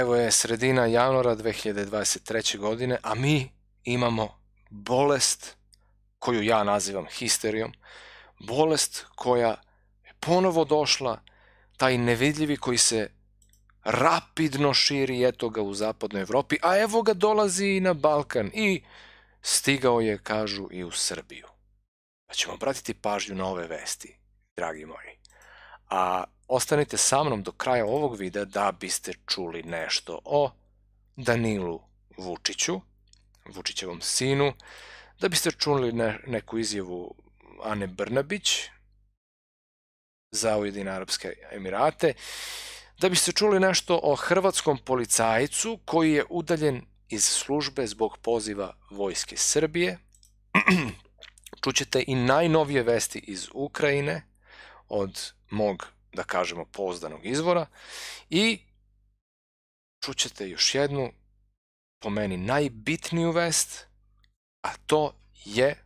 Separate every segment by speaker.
Speaker 1: Evo je sredina januara 2023. godine, a mi imamo bolest koju ja nazivam histerijom, bolest koja je ponovo došla, taj nevidljivi koji se rapidno širi, eto ga u zapadnoj Evropi, a evo ga dolazi i na Balkan i stigao je, kažu, i u Srbiju. Pa ćemo obratiti pažnju na ove vesti, dragi moji. A Ostanite sa mnom do kraja ovog videa da biste čuli nešto o Danilu Vučiću, Vučićevom sinu, da biste čuli ne, neku izjavu Ane Brnabić za Ujedine Arabske Emirate, da biste čuli nešto o hrvatskom policajcu koji je udaljen iz službe zbog poziva Vojske Srbije. Čućete i najnovije vesti iz Ukrajine od mog da kažemo, pozdanog izvora i čućete još jednu, po meni, najbitniju vest, a to je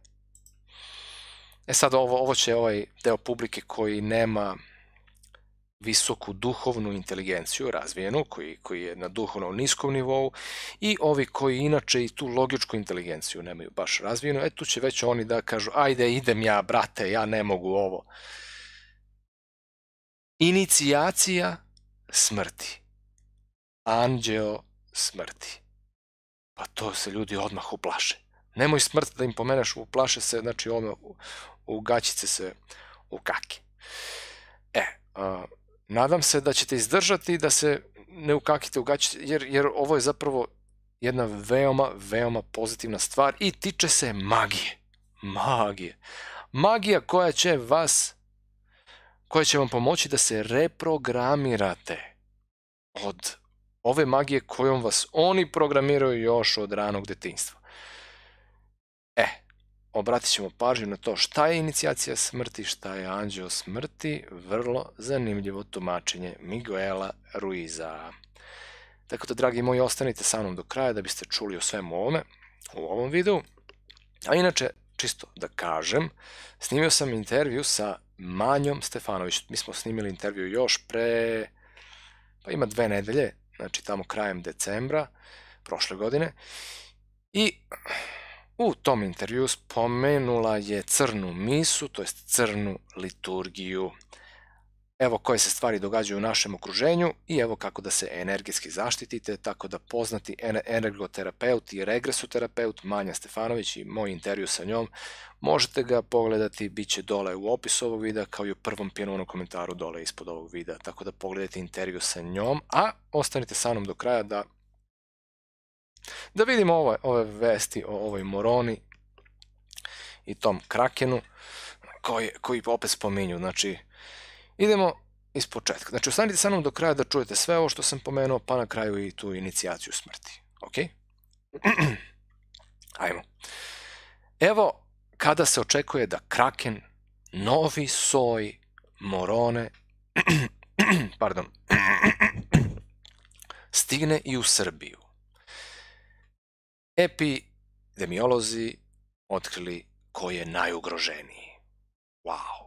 Speaker 1: E sad ovo, ovo će ovaj deo publike koji nema visoku duhovnu inteligenciju razvijenu, koji, koji je na duhovno niskom nivou i ovi koji inače i tu logičku inteligenciju nemaju baš razvijenu, e tu će već oni da kažu ajde idem ja brate, ja ne mogu ovo. Inicijacija smrti. Anđeo smrti. Pa to se ljudi odmah uplaše. Nemoj smrt da im pomeneš, uplaše se, znači ome, u gaćice se u kake. E, a, nadam se da ćete izdržati da se ne ukakite u gaćice, jer, jer ovo je zapravo jedna veoma, veoma pozitivna stvar i tiče se magije. Magije. Magija koja će vas koje će vam pomoći da se reprogramirate od ove magije kojom vas oni programiraju još od ranog detinjstva. E, obratit ćemo pažnju na to šta je inicijacija smrti, šta je anđeo smrti, vrlo zanimljivo tumačenje Miguela Ruiza. Tako da, dragi moji, ostanite sa mnom do kraja da biste čuli o svemu ovome u ovom videu. A inače, čisto da kažem, snimio sam intervju sa Manjom Stefanović. Mi smo snimili intervju još pre, pa ima dve nedelje, znači tamo krajem decembra prošle godine. I u tom intervju spomenula je crnu misu, to jest crnu liturgiju. Evo koje se stvari događaju u našem okruženju i evo kako da se energetski zaštitite, tako da poznati energoterapeut i regresoterapeut Manja Stefanović i moj intervju sa njom, možete ga pogledati, bit će dole u opisu ovog videa kao i u prvom pjenovnom komentaru dole ispod ovog videa, tako da pogledajte intervju sa njom, a ostanite sa mnom do kraja da da vidimo ove, ove vesti o ovoj Moroni i tom Krakenu koji, koji opet spominju, znači Idemo iz početka. Znači, ostanite sa mnom do kraja da čujete sve ovo što sam pomenuo, pa na kraju i tu inicijaciju smrti. Ok? Ajmo. Evo kada se očekuje da Kraken, Novi Soj, Morone, pardon, stigne i u Srbiju. Epidemiolozi otkrili ko je najugroženiji. Wow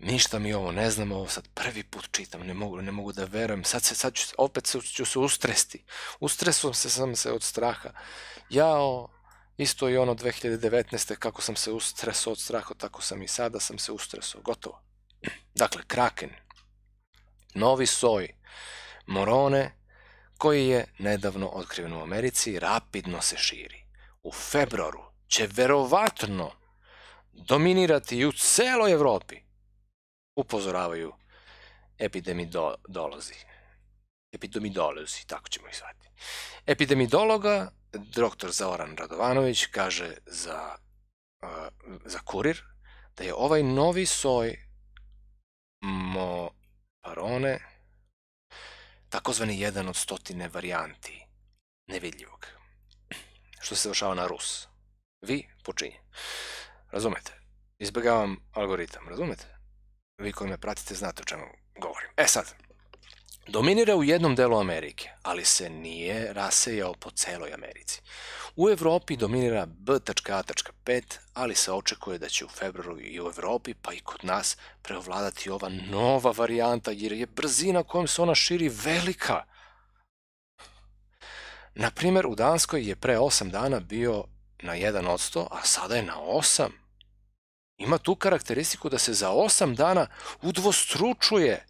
Speaker 1: ništa mi ovo ne znam, ovo sad prvi put čitam, ne mogu, ne mogu da verujem, sad, se, sad ću, opet se, ću se ustresti, ustresom se sam se od straha, jao, isto i ono 2019. kako sam se ustresao od straha, tako sam i sada sam se ustresao, gotovo. Dakle, Kraken, novi soj, Morone, koji je nedavno otkriven u Americi, rapidno se širi. U februaru će verovatno dominirati i u celoj Evropi, upozoravaju epidemidolozi. Epidemidolozi, tako ćemo ih zvati. Epidemidologa, dr. Zoran Radovanović, kaže za, za kurir da je ovaj novi soj moparone takozvani jedan od stotine varijanti nevidljivog, što se završava na Rus. Vi počinje. Razumete? Izbegavam algoritam, razumete? vi koji me pratite znate o čemu govorim. E sad, dominira u jednom delu Amerike, ali se nije rasejao po celoj Americi. U Evropi dominira B.A.5, ali se očekuje da će u februaru i u Evropi, pa i kod nas, preovladati ova nova varijanta, jer je brzina kojom se ona širi velika. Naprimer, u Danskoj je pre 8 dana bio na 1%, a sada je na 8% ima tu karakteristiku da se za 8 dana udvostručuje.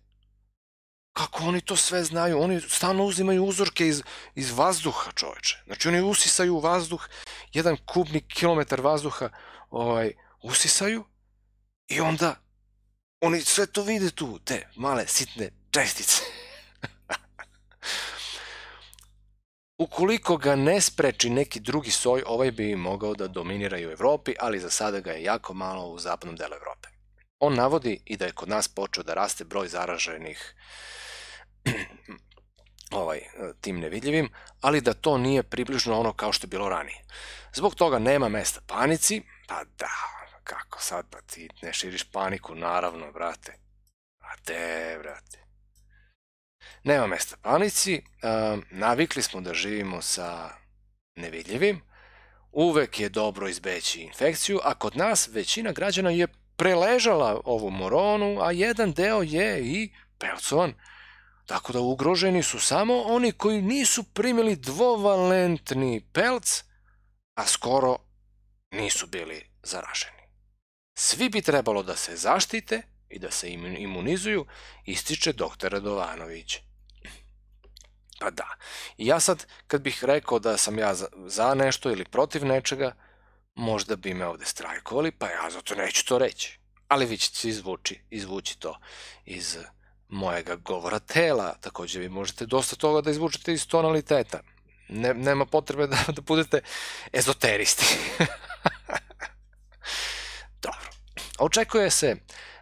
Speaker 1: Kako oni to sve znaju? Oni stalno uzimaju uzorke iz, iz vazduha, čoveče. Znači oni usisaju vazduh, jedan kubni kilometar vazduha ovaj, usisaju i onda oni sve to vide tu, te male sitne čestice. Ukoliko ga ne spreči neki drugi soj, ovaj bi mogao da dominira i u Evropi, ali za sada ga je jako malo u zapadnom delu Evrope. On navodi i da je kod nas počeo da raste broj zaraženih ovaj, tim nevidljivim, ali da to nije približno ono kao što je bilo ranije. Zbog toga nema mesta panici, pa da, kako sad, pa ti ne širiš paniku, naravno, brate. A te, brate. Nema mesta panici, e, navikli smo da živimo sa nevidljivim, uvek je dobro izbeći infekciju, a kod nas većina građana je preležala ovu moronu, a jedan deo je i pelcovan. Tako da ugroženi su samo oni koji nisu primili dvovalentni pelc, a skoro nisu bili zaraženi. Svi bi trebalo da se zaštite i da se imunizuju, ističe doktor Radovanović. Pa da. I ja sad, kad bih rekao da sam ja za, za nešto ili protiv nečega, možda bi me ovde strajkovali, pa ja zato neću to reći. Ali vi ćete izvući, izvući to iz mojega govora tela. Takođe vi možete dosta toga da izvučete iz tonaliteta. Ne, nema potrebe da, da budete ezoteristi. Dobro. Očekuje se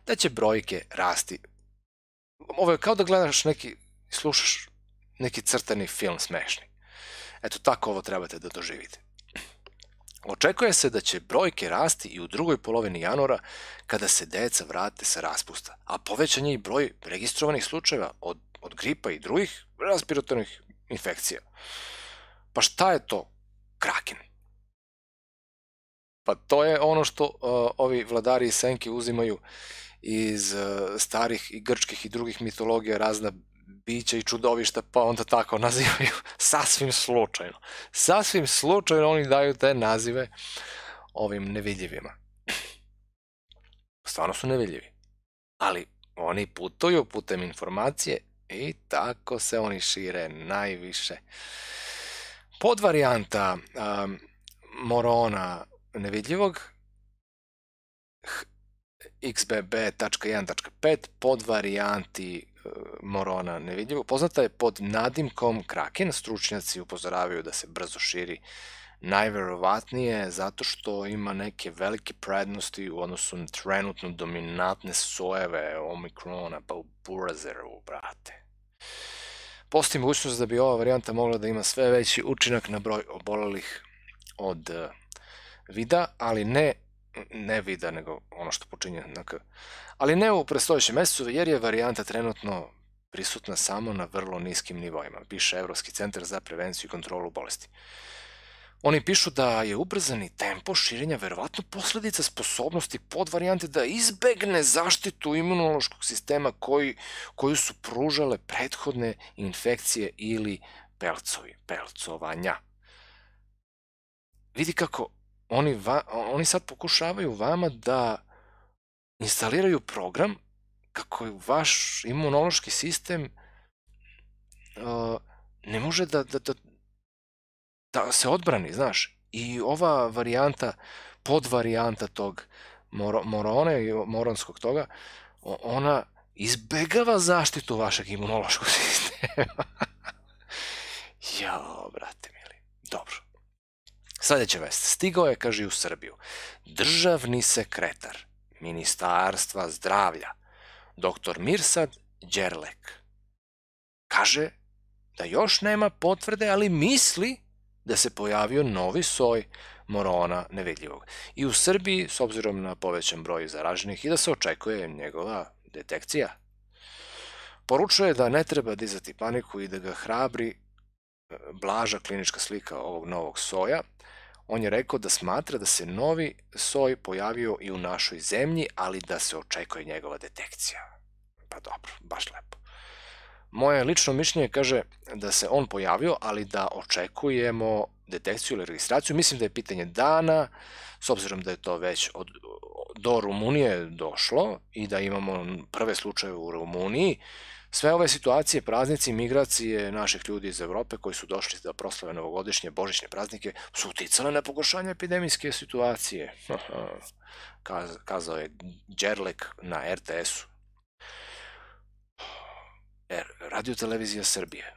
Speaker 1: da će brojke rasti. Ovo je kao da gledaš neki, slušaš neki crtani film smešni. Eto tako ovo trebate da doživite. Očekuje se da će brojke rasti i u drugoj polovini januara kada se deca vrate sa raspusta, a povećan je i broj registrovanih slučajeva od, od gripa i drugih respiratornih infekcija. Pa šta je to kraken? Pa to je ono što uh, ovi vladari i senke uzimaju iz uh, starih i grčkih i drugih mitologija razna bića i čudovišta, pa onda tako nazivaju, sasvim slučajno. Sasvim slučajno oni daju te nazive ovim nevidljivima. Stvarno su nevidljivi. Ali oni putuju putem informacije i tako se oni šire najviše. Pod varijanta um, morona nevidljivog xbb.1.5 pod varijanti morona nevidljivo. Poznata je pod nadimkom kraken, stručnjaci upozoravaju da se brzo širi najverovatnije zato što ima neke velike prednosti u odnosu na trenutno dominantne sojeve Omikrona, pa u Burazeru, brate. Postoji mogućnost da bi ova varijanta mogla da ima sve veći učinak na broj obolelih od eh, vida, ali ne ne vida, nego ono što počinje na K. Ali ne u predstojećem mesecu, jer je varijanta trenutno prisutna samo na vrlo niskim nivoima, piše Evropski centar za prevenciju i kontrolu bolesti. Oni pišu da je ubrzani tempo širenja verovatno posledica sposobnosti pod varijante da izbegne zaštitu imunološkog sistema koji, koju su pružale prethodne infekcije ili pelcovi, pelcovanja. Vidi kako oni, va, oni sad pokušavaju vama da instaliraju program kako vaš imunološki sistem uh, ne može da, da, da, da se odbrani, znaš. I ova varijanta, podvarijanta tog mor, morone i moronskog toga, ona izbegava zaštitu vašeg imunološkog sistema. Jao, brate mili. Dobro. Sledeća vest. Stigao je, kaže, u Srbiju. Državni sekretar Ministarstva zdravlja, dr. Mirsad Đerlek, kaže da još nema potvrde, ali misli da se pojavio novi soj morona nevidljivog. I u Srbiji, s obzirom na povećan broj zaraženih i da se očekuje njegova detekcija, poručuje da ne treba dizati paniku i da ga hrabri e, blaža klinička slika ovog novog soja, on je rekao da smatra da se novi soj pojavio i u našoj zemlji, ali da se očekuje njegova detekcija. Pa dobro, baš lepo. Moje lično mišljenje kaže da se on pojavio, ali da očekujemo detekciju ili registraciju. Mislim da je pitanje dana, s obzirom da je to već od, do Rumunije došlo i da imamo prve slučaje u Rumuniji, Sve ove situacije, praznici, migracije naših ljudi iz Evrope koji su došli da proslave novogodišnje, božićne praznike su uticale na pogoršanje epidemijske situacije, kazao je Đerlek na RTS-u. Er, Radio televizija Srbije.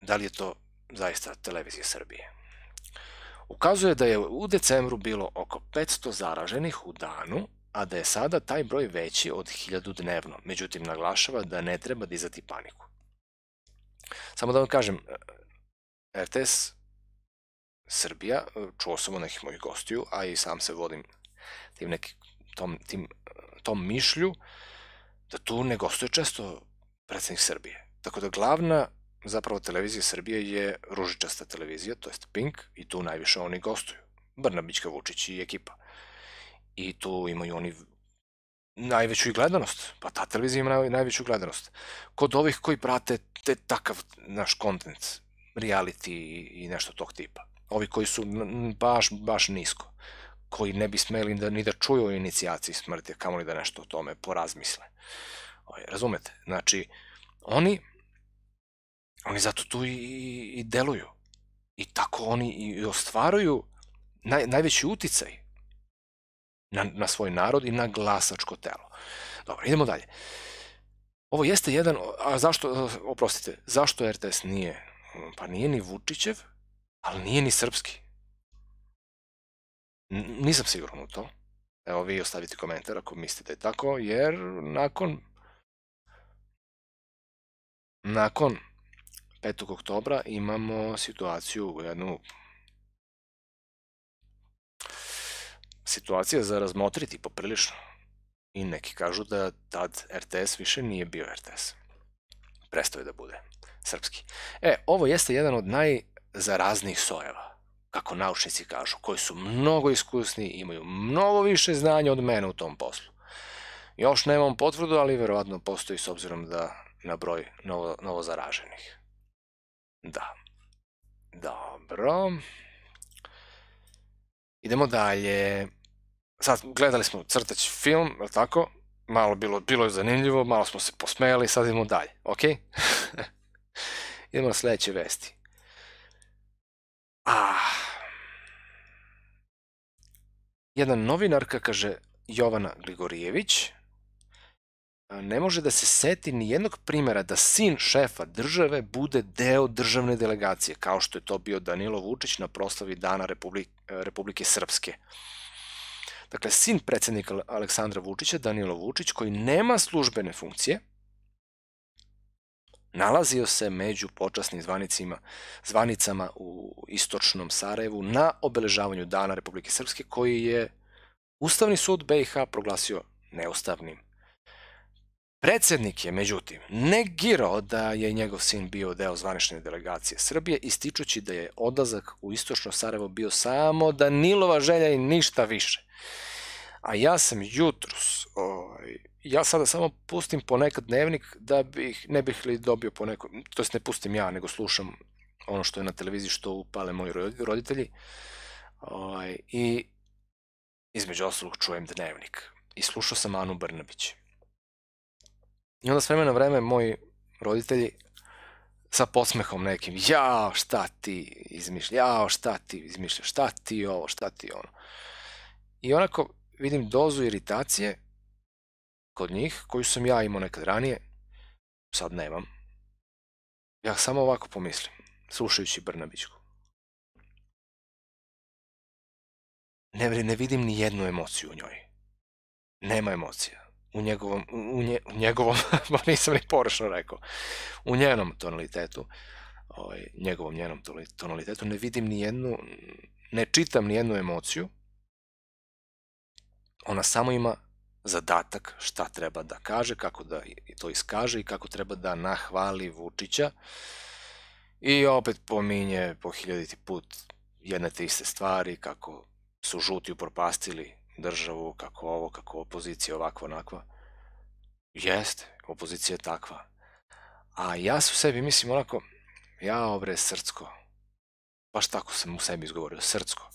Speaker 1: Da li je to zaista televizija Srbije? Ukazuje da je u decembru bilo oko 500 zaraženih u danu, a da je sada taj broj veći od 1000 dnevno. Međutim, naglašava da ne treba dizati paniku. Samo da vam kažem, eh, RTS Srbija, čuo sam o nekih mojih gostiju, a i sam se vodim tim, neki, tom, tim, tom mišlju, da tu ne gostuje često predsednik Srbije. Tako da glavna zapravo televizija Srbije je ružičasta televizija, to je Pink, i tu najviše oni gostuju. Brnabićka, Vučić i ekipa i tu imaju oni najveću i gledanost. Pa ta televizija ima najveću gledanost. Kod ovih koji prate te takav naš kontent, reality i nešto tog tipa. Ovi koji su baš, baš nisko. Koji ne bi smeli da, ni da čuju o inicijaciji smrti, kamo li da nešto o tome porazmisle. Ovi, razumete? Znači, oni, oni zato tu i, i deluju. I tako oni i ostvaruju naj, najveći uticaj na, na svoj narod i na glasačko telo. Dobro, idemo dalje. Ovo jeste jedan, a zašto, oprostite, zašto RTS nije? Pa nije ni Vučićev, ali nije ni srpski. nisam siguran u to. Evo vi ostavite komentar ako mislite da je tako, jer nakon nakon 5. oktobra imamo situaciju jednu situacija za razmotriti poprilično. I neki kažu da tad RTS više nije bio RTS. Prestao je da bude srpski. E, ovo jeste jedan od najzaraznijih sojeva, kako naučnici kažu, koji su mnogo iskusni, imaju mnogo više znanja od mene u tom poslu. Još nemam potvrdu, ali verovatno postoji s obzirom da na broj novo, novo zaraženih. Da. Dobro. Idemo dalje. Sad, gledali smo crtać film, je tako? Malo bilo, bilo je zanimljivo, malo smo se posmejali, sad idemo dalje, ok? idemo na sledeće vesti. Ah. Jedna novinarka, kaže Jovana Grigorijević, ne može da se seti ni jednog primera da sin šefa države bude deo državne delegacije, kao što je to bio Danilo Vučić na proslavi Dana Republike, Republike Srpske. Dakle, sin predsednika Aleksandra Vučića, Danilo Vučić, koji nema službene funkcije, nalazio se među počasnim zvanicima, zvanicama u istočnom Sarajevu na obeležavanju Dana Republike Srpske, koji je Ustavni sud BiH proglasio neustavnim. Predsednik je, međutim, negirao da je njegov sin bio deo zvanične delegacije Srbije, ističući da je odlazak u istočno Sarajevo bio samo Danilova želja i ništa više. A ja sam jutros, ovaj, ja sada samo pustim ponekad dnevnik da bih, ne bih li dobio poneko, to jest ne pustim ja, nego slušam ono što je na televiziji, što upale moji roditelji. Ovaj, I između ostalog čujem dnevnik. I slušao sam Anu Brnabić I onda s vremena vreme moji roditelji sa posmehom nekim, jao šta ti izmišlja, jao šta ti izmišlja, šta ti ovo, šta ti ono. I onako vidim dozu iritacije kod njih, koju sam ja imao nekad ranije, sad nemam.
Speaker 2: Ja samo ovako pomislim, slušajući Brnabićku.
Speaker 1: Ne, ne vidim ni jednu emociju u njoj. Nema emocija u njegovom, u, nje, u njegovom, nisam ni površno rekao, u njenom tonalitetu, ovaj, njegovom, njenom tonalitetu, ne vidim ni jednu, ne čitam ni jednu emociju, ona samo ima zadatak šta treba da kaže, kako da to iskaže i kako treba da nahvali Vučića. I opet pominje po hiljaditi put jedne te iste stvari, kako su žuti upropastili državu, kako ovo, kako opozicija, ovako, onako. Jeste, opozicija je takva. A ja su sebi, mislim, onako, ja obre srcko. Baš tako sam u sebi izgovorio, srcko.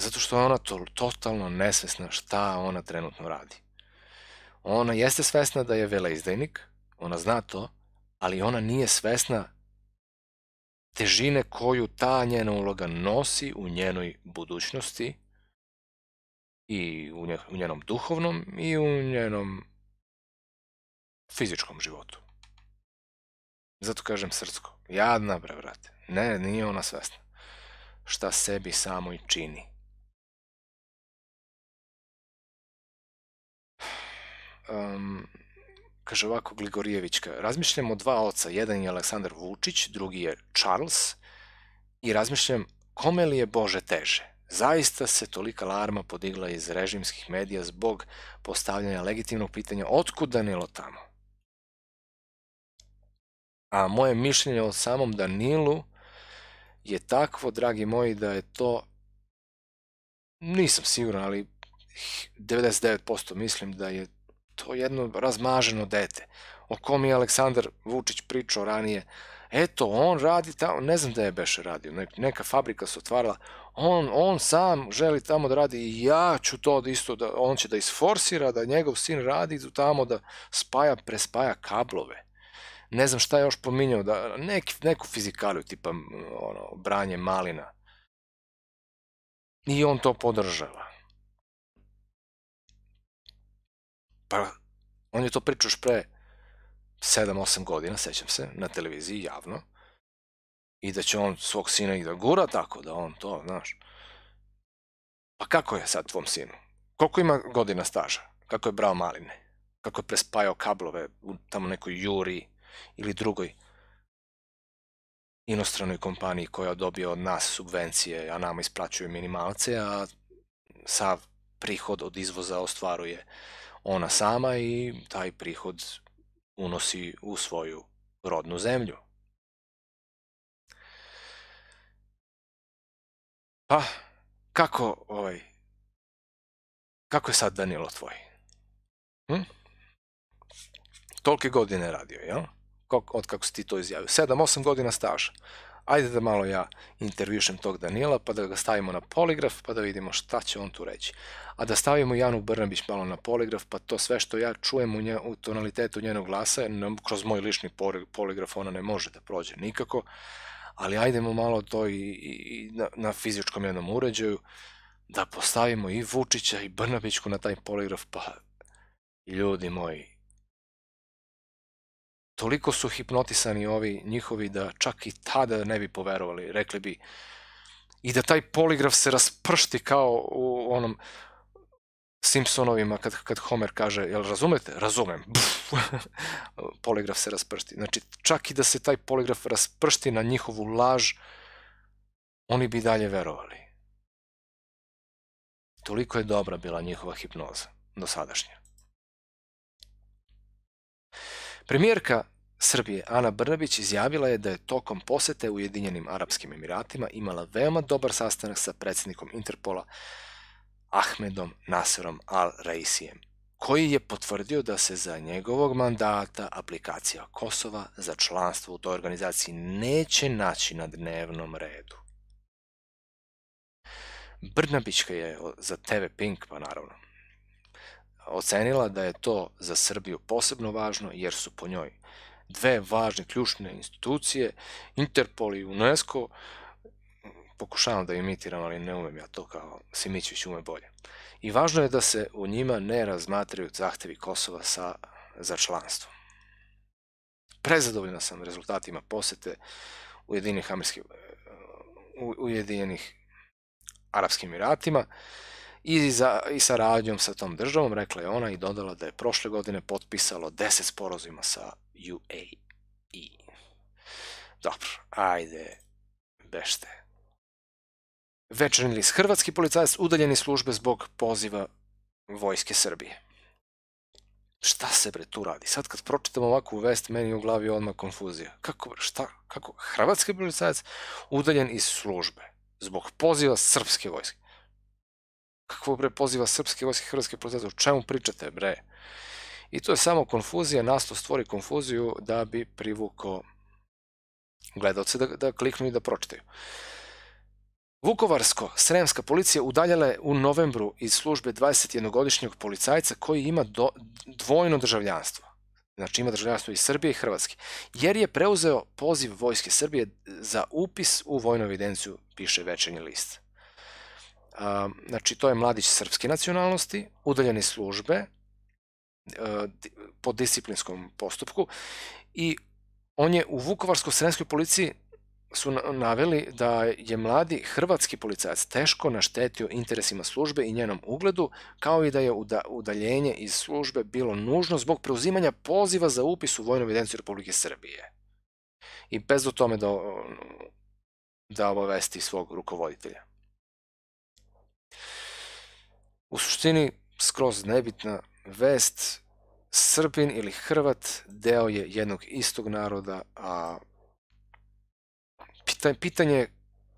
Speaker 1: Zato što je ona to, totalno nesvesna šta ona trenutno radi. Ona jeste svesna da je izdajnik, ona zna to, ali ona nije svesna težine koju ta njena uloga nosi u njenoj budućnosti i u, nje, u njenom duhovnom i u njenom fizičkom životu. Zato kažem srcko, Jadna bre, vrate. Ne, nije ona svesna. Šta
Speaker 2: sebi samo i čini.
Speaker 1: Um, kaže ovako Gligorijevićka. Razmišljam o dva oca. Jedan je Aleksandar Vučić, drugi je Charles. I razmišljam kome li je Bože teže? Zaista se tolika alarma podigla iz režimskih medija zbog postavljanja legitimnog pitanja otkud Danilo tamo? A moje mišljenje o samom Danilu je takvo, dragi moji, da je to, nisam siguran, ali 99% mislim da je to jedno razmaženo dete, o kom je Aleksandar Vučić pričao ranije, eto, on radi tamo, ne znam da je Beše radio, neka fabrika se otvarala, on, on sam želi tamo da radi i ja ću to da isto, da, on će da isforsira da njegov sin radi tamo da spaja, prespaja kablove. Ne znam šta je još pominjao, da, nek, neku fizikaliju tipa ono, branje malina. I on to podržava. Pa, on je to pričao još pre 7-8 godina, sećam se, na televiziji javno i da će on svog sina i da gura tako, da on to, znaš. Pa kako je sad tvom sinu? Koliko ima godina staža? Kako je brao maline? Kako je prespajao kablove u tamo nekoj juri ili drugoj inostranoj kompaniji koja dobija od nas subvencije, a nama isplaćuje minimalce, a sav prihod od izvoza ostvaruje ona sama i taj prihod unosi u svoju
Speaker 2: rodnu zemlju. Pa, kako, ovaj, kako je sad Danilo tvoj?
Speaker 1: Hm? Tolke godine radio, jel? l'o? od kako si ti to izjavio? 7-8 godina staža. Ajde da malo ja intervjušem tog Danila, pa da ga stavimo na poligraf, pa da vidimo šta će on tu reći. A da stavimo Janu Brnabić malo na poligraf, pa to sve što ja čujem u, nje, u tonalitetu njenog glasa, kroz moj lični poligraf ona ne može da prođe nikako ali ajdemo malo to i, i na, na fizičkom jednom uređaju, da postavimo i Vučića i Brnabićku na taj poligraf, pa ljudi moji, toliko su hipnotisani ovi njihovi da čak i tada ne bi poverovali, rekli bi, i da taj poligraf se raspršti kao u onom Simpsonovima kad, kad Homer kaže, jel razumete? Razumem. poligraf se raspršti. Znači, čak i da se taj poligraf raspršti na njihovu laž, oni bi dalje verovali. Toliko je dobra bila njihova hipnoza, do sadašnja. Premijerka Srbije Ana Brnabić izjavila je da je tokom posete u Ujedinjenim Arapskim Emiratima imala veoma dobar sastanak sa predsjednikom Interpola Ahmedom Naserom al-Raisijem, koji je potvrdio da se za njegovog mandata aplikacija Kosova za članstvo u toj organizaciji neće naći na dnevnom redu. Brnabićka je za TV Pink, pa naravno, ocenila da je to za Srbiju posebno važno jer su po njoj dve važne ključne institucije, Interpol i UNESCO, pokušavam da imitiram, ali ne umem ja to kao Simićević ume bolje. I važno je da se u njima ne razmatraju zahtevi Kosova sa, za članstvo. Prezadovoljna sam rezultatima posete Ujedinjenih, u Ujedinjenih Arabskim Emiratima i, za, i saradnjom sa tom državom, rekla je ona i dodala da je prošle godine potpisalo 10 sporozima sa UAE. Dobro, ajde, bešte. Večerni list. Hrvatski policajac udaljen iz službe zbog poziva vojske Srbije. Šta se bre tu radi? Sad kad pročitam ovakvu vest, meni u glavi odmah konfuzija. Kako, šta, kako? Hrvatski policajac udaljen iz službe zbog poziva srpske vojske. Kako bre poziva srpske vojske hrvatske policajac? O čemu pričate bre? I to je samo konfuzija, nastav stvori konfuziju da bi privukao gledalce da, da kliknu i da pročitaju. Vukovarsko-sremska policija udaljala je u novembru iz službe 21-godišnjeg policajca koji ima do, dvojno državljanstvo. Znači ima državljanstvo i Srbije i Hrvatske. Jer je preuzeo poziv Vojske Srbije za upis u vojnu evidenciju, piše večernji list. Znači to je mladić srpske nacionalnosti, udaljeni službe e, po disciplinskom postupku i on je u Vukovarsko-sremskoj policiji su naveli da je mladi hrvatski policajac teško naštetio interesima službe i njenom ugledu, kao i da je udaljenje iz službe bilo nužno zbog preuzimanja poziva za upis u Vojnu evidenciju Republike Srbije. I bez do tome da, da obavesti svog rukovoditelja. U suštini, skroz nebitna vest, Srbin ili Hrvat deo je jednog istog naroda, a pitanje, pitanje,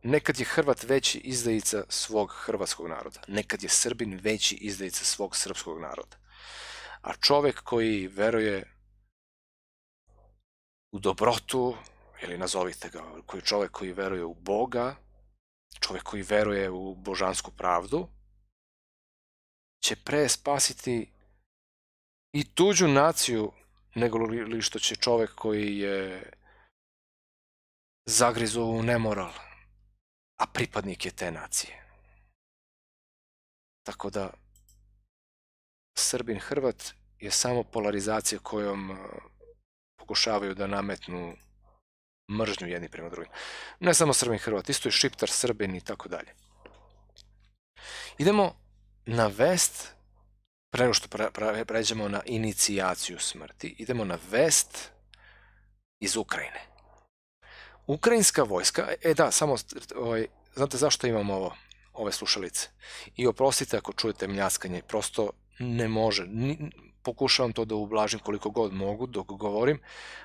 Speaker 1: nekad je Hrvat veći izdajica svog hrvatskog naroda, nekad je Srbin veći izdajica svog srpskog naroda. A čovek koji veruje u dobrotu, ili nazovite ga, koji čovek koji veruje u Boga, čovek koji veruje u božansku pravdu, će pre spasiti i tuđu naciju nego li što će čovek koji je zagrizu u nemoral, a pripadnik je te nacije. Tako da, Srbin-Hrvat je samo polarizacija kojom pokušavaju da nametnu mržnju jedni prema drugim. Ne samo Srbin-Hrvat, isto je Šiptar, Srbin i tako dalje. Idemo na vest, nego što pređemo na inicijaciju smrti, idemo na vest iz Ukrajine. Ukrajinska vojska, e da, samo, ovaj, znate zašto imam ovo, ove slušalice? I oprostite ako čujete mljaskanje, prosto ne može, ni, pokušavam to da ublažim koliko god mogu dok govorim,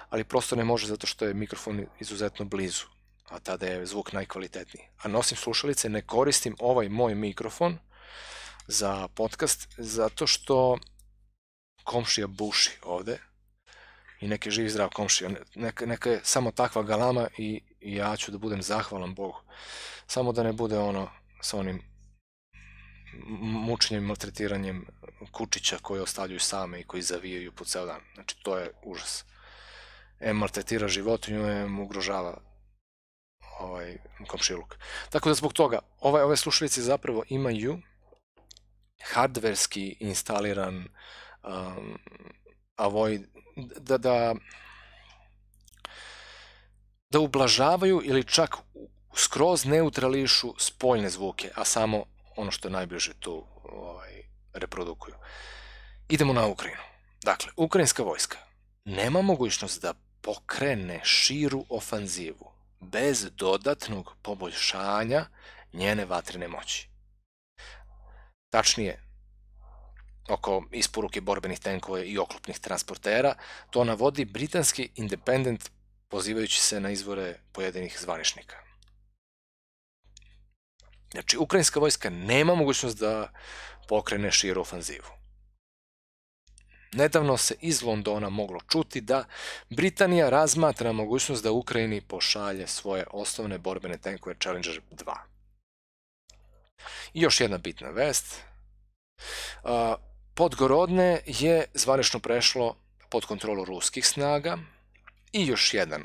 Speaker 1: ali prosto ne može zato što je mikrofon izuzetno blizu, a tada je zvuk najkvalitetniji. A nosim slušalice, ne koristim ovaj moj mikrofon za podcast zato što komšija buši ovde, i neke živi zdrav komšija. Neka, neka je samo takva galama i, i ja ću da budem zahvalan Bogu. Samo da ne bude ono sa onim mučenjem i maltretiranjem kučića koje ostavljaju same i koji zavijaju po ceo dan. Znači, to je užas. E, maltretira životinju, em ugrožava ovaj komšiluk. Tako da zbog toga, ovaj, ove slušalice zapravo imaju hardverski instaliran um, avoid da, da, da ublažavaju ili čak skroz neutrališu spoljne zvuke, a samo ono što je najbliže tu ovaj, reprodukuju. Idemo na Ukrajinu. Dakle, ukrajinska vojska nema mogućnost da pokrene širu ofanzivu bez dodatnog poboljšanja njene vatrene moći. Tačnije, oko isporuke borbenih tenkova i oklopnih transportera, to navodi britanski Independent pozivajući se na izvore pojedinih zvaničnika. Znači, ukrajinska vojska nema mogućnost da pokrene širu ofanzivu. Nedavno se iz Londona moglo čuti da Britanija razmatra mogućnost da Ukrajini pošalje svoje osnovne borbene tenkove Challenger 2. I još jedna bitna vest. Podgorodne je zvanično prešlo pod kontrolu ruskih snaga i još jedan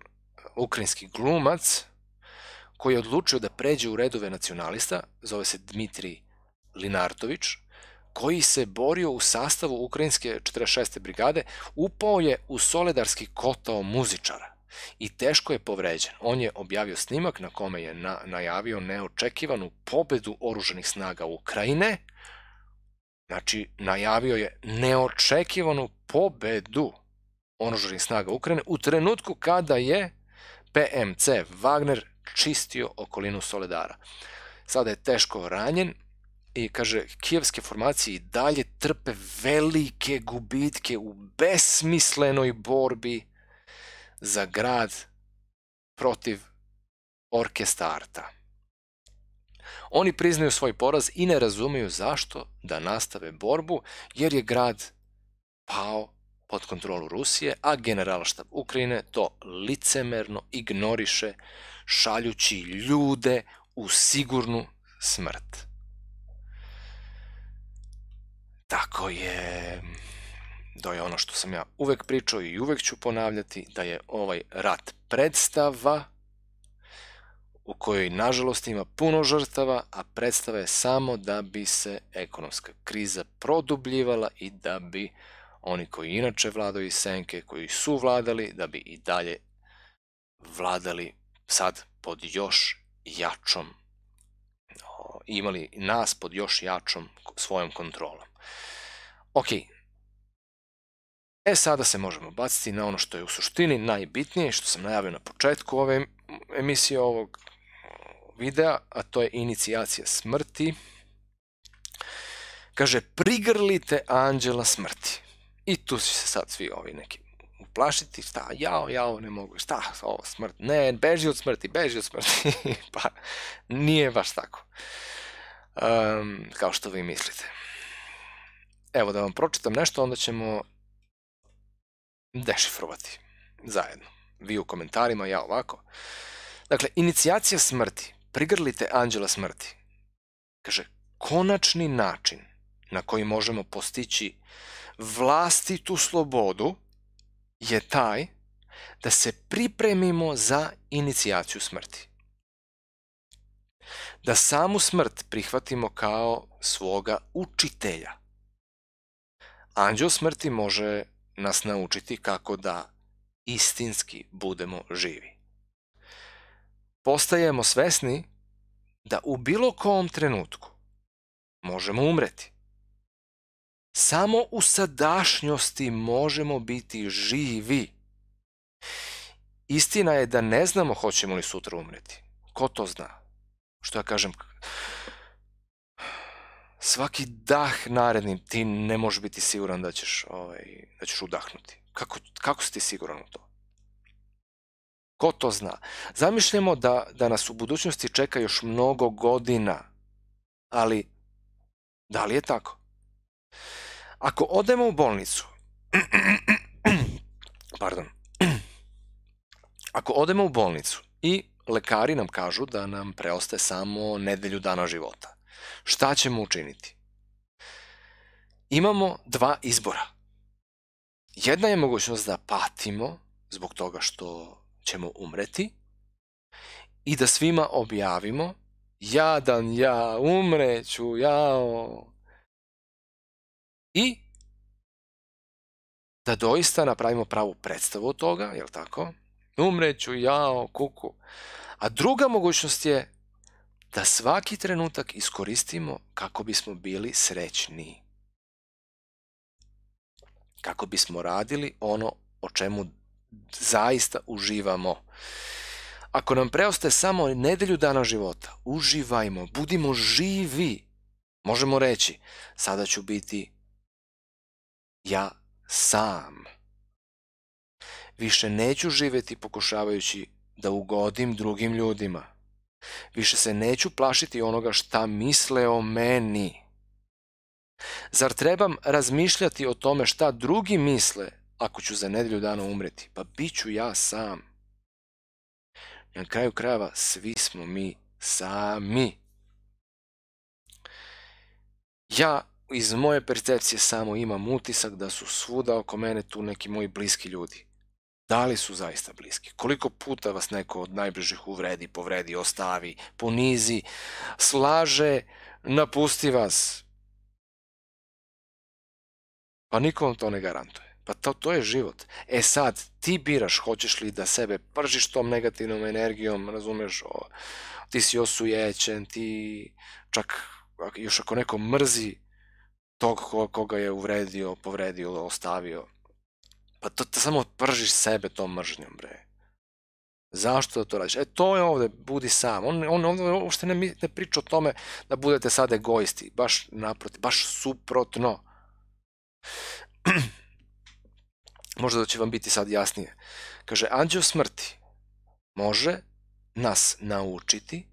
Speaker 1: ukrajinski glumac koji je odlučio da pređe u redove nacionalista, zove se Dmitri Linartović, koji se borio u sastavu ukrajinske 46. brigade, upao je u soledarski kotao muzičara i teško je povređen. On je objavio snimak na kome je na, najavio neočekivanu pobedu oruženih snaga Ukrajine, Znači, najavio je neočekivanu pobedu onožanih snaga Ukrajine u trenutku kada je PMC Wagner čistio okolinu Soledara. Sada je teško ranjen i kaže kijevske formacije i dalje trpe velike gubitke u besmislenoj borbi za grad protiv orkestarta. Oni priznaju svoj poraz i ne razumeju zašto da nastave borbu, jer je grad pao pod kontrolu Rusije, a generalštab Ukrajine to licemerno ignoriše, šaljući ljude u sigurnu smrt. Tako je, to je ono što sam ja uvek pričao i uvek ću ponavljati, da je ovaj rat predstava, u kojoj nažalost ima puno žrtava, a predstava je samo da bi se ekonomska kriza produbljivala i da bi oni koji inače vladaju senke, koji su vladali, da bi i dalje vladali sad pod još jačom, imali nas pod još jačom svojom kontrolom. Ok, e sada se možemo baciti na ono što je u suštini najbitnije, što sam najavio na početku ove emisije ovog videa, a to je inicijacija smrti. Kaže, prigrlite anđela smrti. I tu su se sad svi ovi neki uplašiti, šta, jao, jao, ne mogu, šta, ovo, smrt, ne, beži od smrti, beži od smrti, pa nije baš tako, um, kao što vi mislite. Evo da vam pročitam nešto, onda ćemo dešifrovati zajedno. Vi u komentarima, ja ovako. Dakle, inicijacija smrti Prigrlite anđela smrti. Kaže, konačni način na koji možemo postići vlastitu slobodu je taj da se pripremimo za inicijaciju smrti. Da samu smrt prihvatimo kao svoga učitelja. Anđeo smrti može nas naučiti kako da istinski budemo živi postajemo svesni da u bilo kom trenutku možemo umreti. Samo u sadašnjosti možemo biti živi. Istina je da ne znamo hoćemo li sutra umreti. Ko to zna? Što ja kažem? Svaki dah naredni ti ne možeš biti siguran da ćeš, ovaj, da ćeš udahnuti. Kako, kako si ti siguran u to? Ko to zna? Zamišljamo da, da nas u budućnosti čeka još mnogo godina, ali da li je tako? Ako odemo u bolnicu, pardon, ako odemo u bolnicu i lekari nam kažu da nam preostaje samo nedelju dana života, šta ćemo učiniti? Imamo dva izbora. Jedna je mogućnost da patimo zbog toga što ćemo umreti i da svima objavimo jadan ja, umreću, jao. I da doista napravimo pravu predstavu od toga, jel tako? Umreću, jao, kuku. A druga mogućnost je da svaki trenutak iskoristimo kako bismo bili srećni. Kako bismo radili ono o čemu zaista uživamo. Ako nam preostaje samo nedelju dana života, uživajmo, budimo živi. Možemo reći, sada ću biti ja sam. Više neću živeti pokušavajući da ugodim drugim ljudima. Više se neću plašiti onoga šta misle o meni. Zar trebam razmišljati o tome šta drugi misle ako ću za nedelju dana umreti? Pa bit ću ja sam. Na kraju krajeva svi smo mi sami. Ja iz moje percepcije samo imam utisak da su svuda oko mene tu neki moji bliski ljudi. Da li su zaista bliski? Koliko puta vas neko od najbližih uvredi, povredi, ostavi, ponizi, slaže, napusti vas? Pa niko vam to ne garantuje. Pa to, to je život. E sad, ti biraš, hoćeš li da sebe pržiš tom negativnom energijom, razumeš, o, ti si osujećen, ti čak još ako neko mrzi tog koga je uvredio, povredio, ostavio, pa to te samo pržiš sebe tom mržnjom, bre. Zašto da to radiš? E, to je ovde, budi sam. On, on ovde uopšte ne, ne priča o tome da budete sad egoisti. Baš naprotiv, baš suprotno. možda da će vam biti sad jasnije. Kaže, anđeo smrti može nas naučiti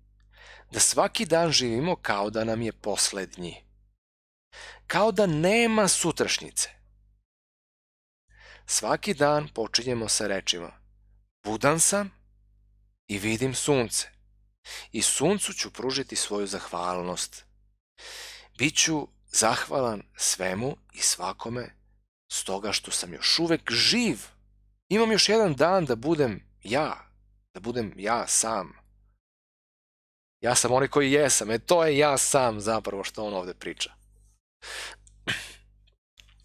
Speaker 1: da svaki dan živimo kao da nam je poslednji. Kao da nema sutrašnjice. Svaki dan počinjemo sa rečima Budan sam i vidim sunce. I suncu ću pružiti svoju zahvalnost. Biću zahvalan svemu i svakome Stoga što sam još uvek živ. Imam još jedan dan da budem ja. Da budem ja sam. Ja sam onaj koji jesam. E to je ja sam zapravo što on ovde priča.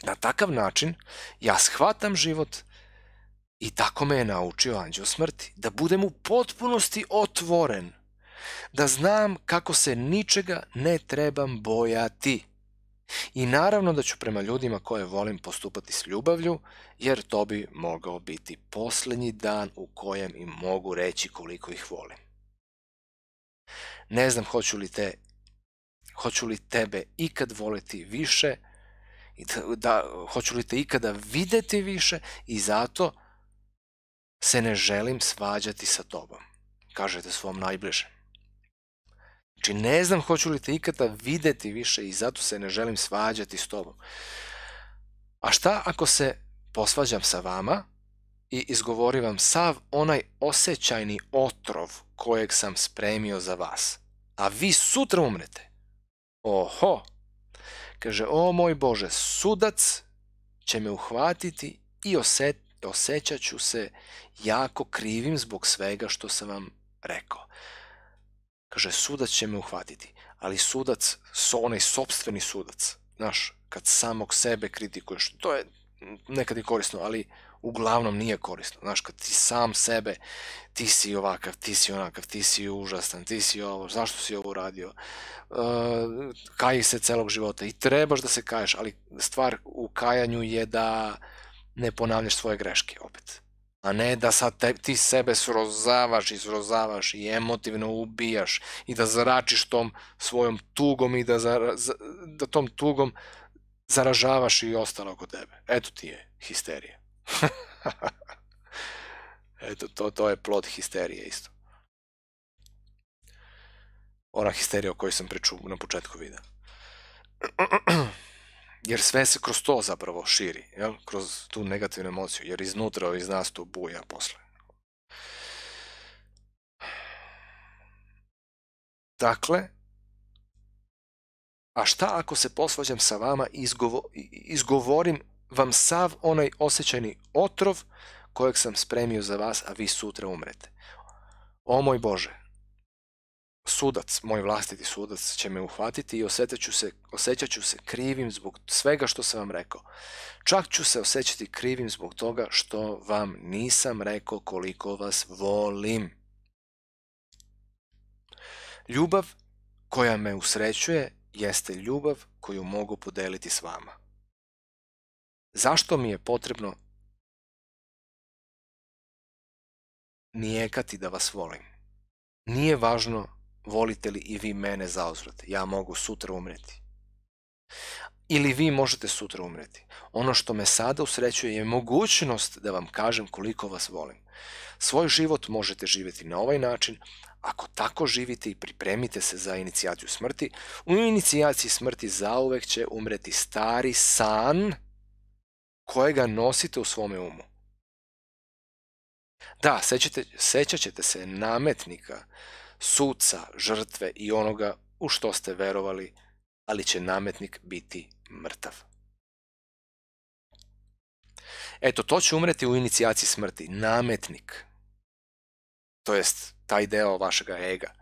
Speaker 1: Na takav način ja shvatam život i tako me je naučio anđeo smrti. Da budem u potpunosti otvoren. Da znam kako se ničega ne trebam bojati. I naravno da ću prema ljudima koje volim postupati s ljubavlju, jer to bi mogao biti posljednji dan u kojem im mogu reći koliko ih volim. Ne znam hoću li, te, hoću li tebe ikad voleti više, da, da, hoću li te ikada videti više i zato se ne želim svađati sa tobom, kažete svom najbližem. Znači, ne znam hoću li te ikada videti više i zato se ne želim svađati s tobom. A šta ako se posvađam sa vama i izgovori vam sav onaj osjećajni otrov kojeg sam spremio za vas? A vi sutra umrete. Oho! Kaže, o moj Bože, sudac će me uhvatiti i oset, osjećat ću se jako krivim zbog svega što sam vam rekao. Kaže, sudac će me uhvatiti, ali sudac, so, onaj sobstveni sudac, znaš, kad samog sebe kritikuješ, to je nekad i korisno, ali uglavnom nije korisno. Znaš, kad ti sam sebe, ti si ovakav, ti si onakav, ti si užasan, ti si ovo, zašto si ovo uradio, e, kaji se celog života i trebaš da se kaješ, ali stvar u kajanju je da ne ponavljaš svoje greške opet. A ne da sad te, ti sebe srozavaš i srozavaš i emotivno ubijaš i da zaračiš tom svojom tugom i da, zara, da tom tugom zaražavaš i ostalo oko tebe. Eto ti je histerija. Eto, to, to je plod histerije isto. Ona histerija o kojoj sam pričao na početku videa. jer sve se kroz to zapravo širi, jel? kroz tu negativnu emociju, jer iznutra iz nas to buja posle. Dakle, a šta ako se posvađam sa vama i izgovo, izgovorim vam sav onaj osjećajni otrov kojeg sam spremio za vas, a vi sutra umrete? O moj Bože, sudac, moj vlastiti sudac će me uhvatiti i osjećaću se, osjećaću se krivim zbog svega što sam vam rekao. Čak ću se osjećati krivim zbog toga što vam nisam rekao koliko vas volim. Ljubav koja me
Speaker 2: usrećuje jeste ljubav koju mogu podeliti s vama. Zašto mi je potrebno
Speaker 1: nijekati da vas volim? Nije važno volite li i vi mene zauzvrat, ja mogu sutra umreti. Ili vi možete sutra umreti. Ono što me sada usrećuje je mogućnost da vam kažem koliko vas volim. Svoj život možete živjeti na ovaj način, ako tako živite i pripremite se za inicijaciju smrti, u inicijaciji smrti zauvek će umreti stari san kojega nosite u svome umu. Da, sećate, sećat ćete se nametnika suca, žrtve i onoga u što ste verovali, ali će nametnik biti mrtav. Eto, to će umreti u inicijaciji smrti. Nametnik. To jest, taj deo vašega ega.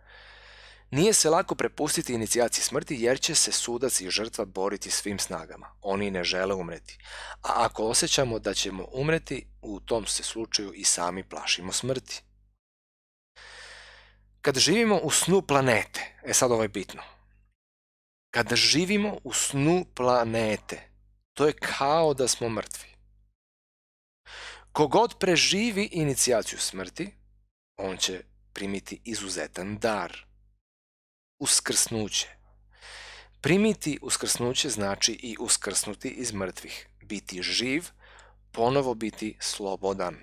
Speaker 1: Nije se lako prepustiti inicijaciji smrti jer će se sudac i žrtva boriti svim snagama. Oni ne žele umreti. A ako osjećamo da ćemo umreti, u tom se slučaju i sami plašimo smrti. Kad živimo u snu planete, e sad ovo je bitno, kad živimo u snu planete, to je kao da smo mrtvi. Kogod preživi inicijaciju smrti, on će primiti izuzetan dar, uskrsnuće. Primiti uskrsnuće znači i uskrsnuti iz mrtvih, biti živ, ponovo biti slobodan.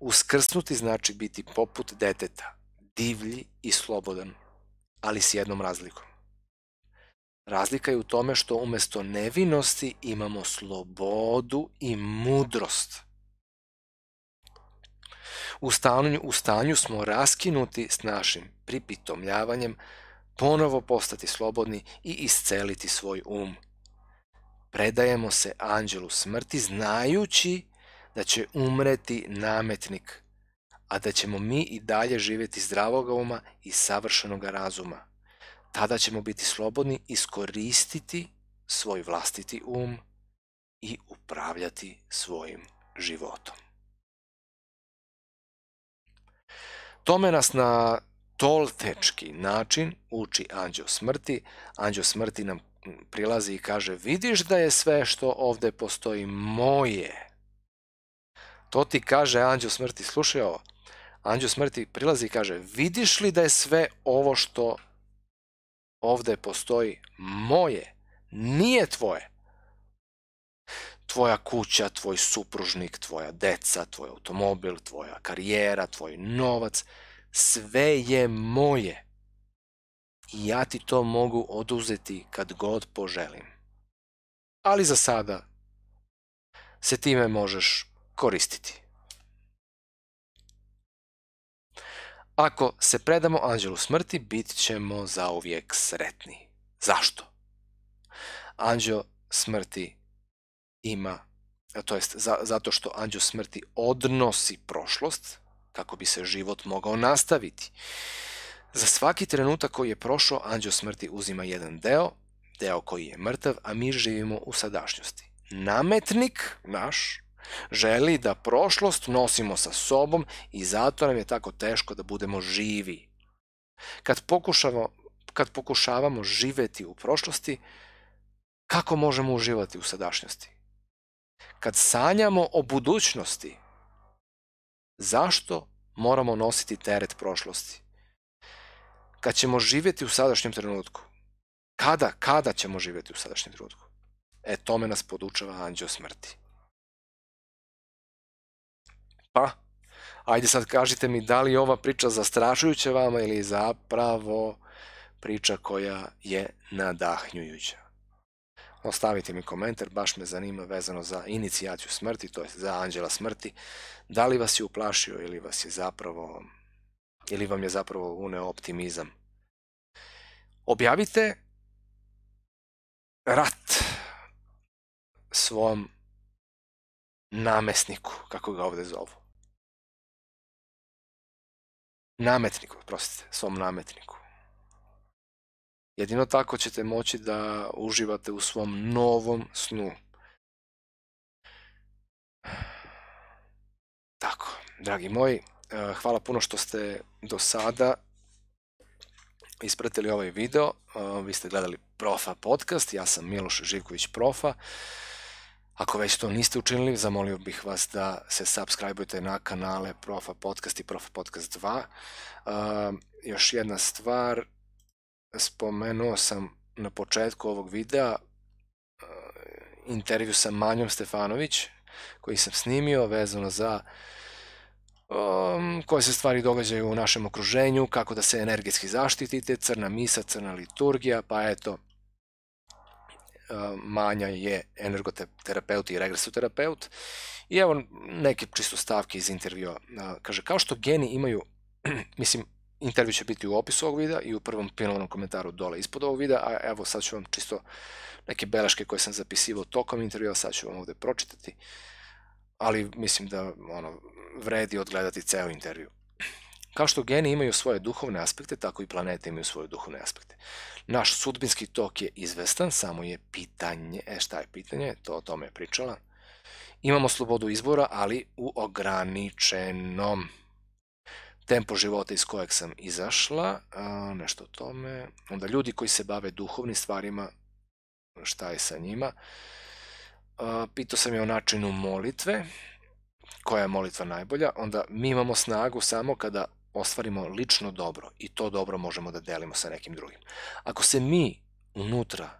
Speaker 1: Uskrsnuti znači biti poput deteta, divlji i slobodan, ali s jednom razlikom. Razlika je u tome što umesto nevinosti imamo slobodu i mudrost. U stanju, u stanju smo raskinuti s našim pripitomljavanjem, ponovo postati slobodni i isceliti svoj um. Predajemo se anđelu smrti znajući da će umreti nametnik, a da ćemo mi i dalje živjeti zdravoga uma i savršenog razuma. Tada ćemo biti slobodni iskoristiti svoj vlastiti um i
Speaker 2: upravljati svojim životom.
Speaker 1: Tome nas na toltečki način uči anđeo smrti. Anđeo smrti nam prilazi i kaže vidiš da je sve što ovde postoji moje. To ti kaže anđeo smrti, slušaj ovo, Anđeo smrti prilazi i kaže, vidiš li da je sve ovo što ovde postoji moje, nije tvoje. Tvoja kuća, tvoj supružnik, tvoja deca, tvoj automobil, tvoja karijera, tvoj novac, sve je moje. I ja ti to mogu oduzeti kad god poželim. Ali za sada se time možeš koristiti. Ako se predamo anđelu smrti, bit ćemo zauvijek sretni. Zašto? Anđeo smrti ima, to jest za, zato što anđeo smrti odnosi prošlost, kako bi se život mogao nastaviti. Za svaki trenutak koji je prošao, anđeo smrti uzima jedan deo, deo koji je mrtav, a mi živimo u sadašnjosti. Nametnik naš, Želi da prošlost nosimo sa sobom i zato nam je tako teško da budemo živi. Kad pokušamo, kad pokušavamo živeti u prošlosti, kako možemo uživati u sadašnjosti? Kad sanjamo o budućnosti, zašto moramo nositi teret prošlosti? Kad ćemo živjeti u sadašnjem trenutku? Kada, kada ćemo živjeti u sadašnjem trenutku? E, tome nas podučava anđeo smrti. Pa, ajde sad kažite mi da li je ova priča zastrašujuća vama ili zapravo priča koja je nadahnjujuća. Ostavite mi komentar, baš me zanima vezano za inicijaciju smrti, to je za anđela smrti. Da li vas je uplašio ili vas je zapravo ili vam je zapravo uneo optimizam. Objavite rat svom
Speaker 2: namesniku, kako ga ovde zovu.
Speaker 1: Nametniku, prostite, svom nametniku. Jedino tako ćete moći da uživate u svom novom snu. Tako, dragi moji, eh, hvala puno što ste do sada ispratili ovaj video. Eh, vi ste gledali Profa podcast, ja sam Miloš Živković Profa. Ako već to niste učinili, zamolio bih vas da se subscribeujete na kanale Profa Podcast i Profa Podcast 2. Uh, e, još jedna stvar, spomenuo sam na početku ovog videa uh, intervju sa Manjom Stefanović, koji sam snimio vezano za um, koje se stvari događaju u našem okruženju, kako da se energetski zaštitite, crna misa, crna liturgija, pa eto, Uh, manja je energoterapeut i regresoterapeut. I evo neke čisto stavke iz intervjua. Uh, kaže, kao što geni imaju, mislim, intervju će biti u opisu ovog videa i u prvom pinovnom komentaru dole ispod ovog videa, a evo sad ću vam čisto neke beleške koje sam zapisivao tokom intervjua, sad ću vam ovde pročitati, ali mislim da ono, vredi odgledati ceo intervju. Kao što geni imaju svoje duhovne aspekte, tako i planete imaju svoje duhovne aspekte. Naš sudbinski tok je izvestan, samo je pitanje, e šta je pitanje, to o tome je pričala. Imamo slobodu izbora, ali u ograničenom tempo života iz kojeg sam izašla, nešto o tome. Onda ljudi koji se bave duhovnim stvarima, šta je sa njima. pitao sam je o načinu molitve, koja je molitva najbolja, onda mi imamo snagu samo kada ostvarimo lično dobro i to dobro možemo da delimo sa nekim drugim. Ako se mi unutra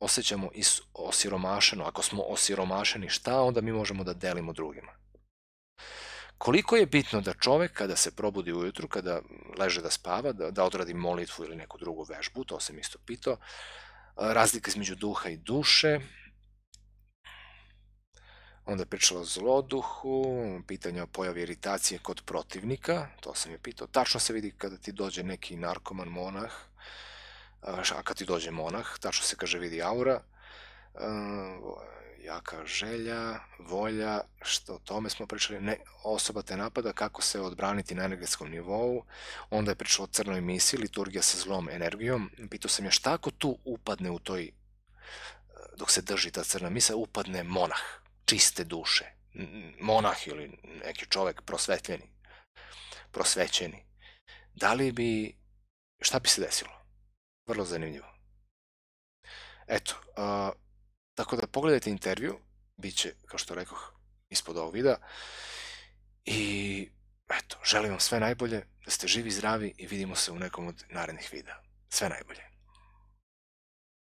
Speaker 1: osjećamo osiromašeno, ako smo osiromašeni, šta onda mi možemo da delimo drugima? Koliko je bitno da čovek kada se probudi ujutru, kada leže da spava, da, da odradi molitvu ili neku drugu vežbu, to sam isto pitao, razlika između duha i duše, Onda pričala o zloduhu, pitanje o pojavi iritacije kod protivnika, to sam je pitao. Tačno se vidi kada ti dođe neki narkoman monah, a kada ti dođe monah, tačno se kaže vidi aura, jaka želja, volja, što o tome smo pričali, ne, osoba te napada, kako se odbraniti na energetskom nivou, onda je pričala o crnoj misi, liturgija sa zlom energijom, pitao sam je šta ako tu upadne u toj, dok se drži ta crna misa, upadne monah, čiste duše, monah ili neki čovek prosvetljeni, prosvećeni, da li bi, šta bi se desilo? Vrlo zanimljivo. Eto, a, tako da pogledajte intervju, bit će, kao što rekoh, ispod ovog videa. I eto, želim vam sve najbolje, da ste živi, zdravi i vidimo se u nekom od narednih videa. Sve najbolje.